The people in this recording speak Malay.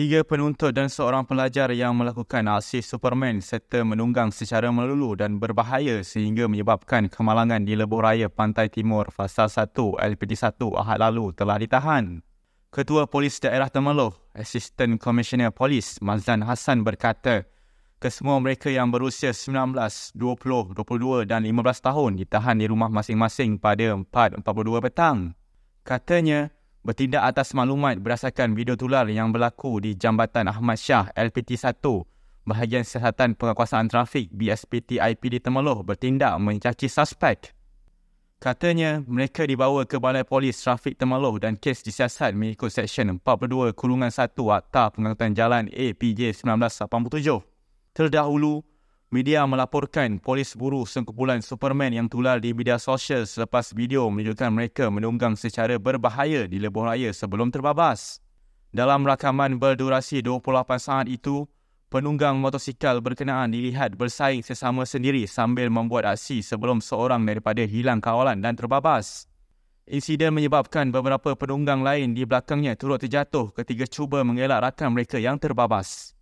tiga penuntut dan seorang pelajar yang melakukan aksi Superman serta menunggang secara melulu dan berbahaya sehingga menyebabkan kemalangan di Lebuh Raya Pantai Timur Fasa 1 LPT 1 Ahad lalu telah ditahan. Ketua Polis Daerah Temeloh, Assistant Commissioner Polis Mazlan Hassan berkata, kesemua mereka yang berusia 19, 20, 22 dan 15 tahun ditahan di rumah masing-masing pada 4.42 petang. Katanya, bertindak atas maklumat berdasarkan video tular yang berlaku di Jambatan Ahmad Shah LPT 1 bahagian siasatan penguasaan trafik BSPT IP di Temeloh bertindak mencaci suspek. Katanya, mereka dibawa ke Balai Polis Trafik Temeloh dan kes disiasat mengikut Seksyen 42 Kulungan 1 Akta Pengangkutan Jalan APJ 1987. Terdahulu, Media melaporkan polis buru sekumpulan Superman yang tular di media sosial selepas video menunjukkan mereka menunggang secara berbahaya di lebuh raya sebelum terbabas. Dalam rakaman berdurasi 28 saat itu, penunggang motosikal berkenaan dilihat bersaing sesama sendiri sambil membuat aksi sebelum seorang daripada hilang kawalan dan terbabas. Insiden menyebabkan beberapa penunggang lain di belakangnya turut terjatuh ketika cuba mengelak rakan mereka yang terbabas.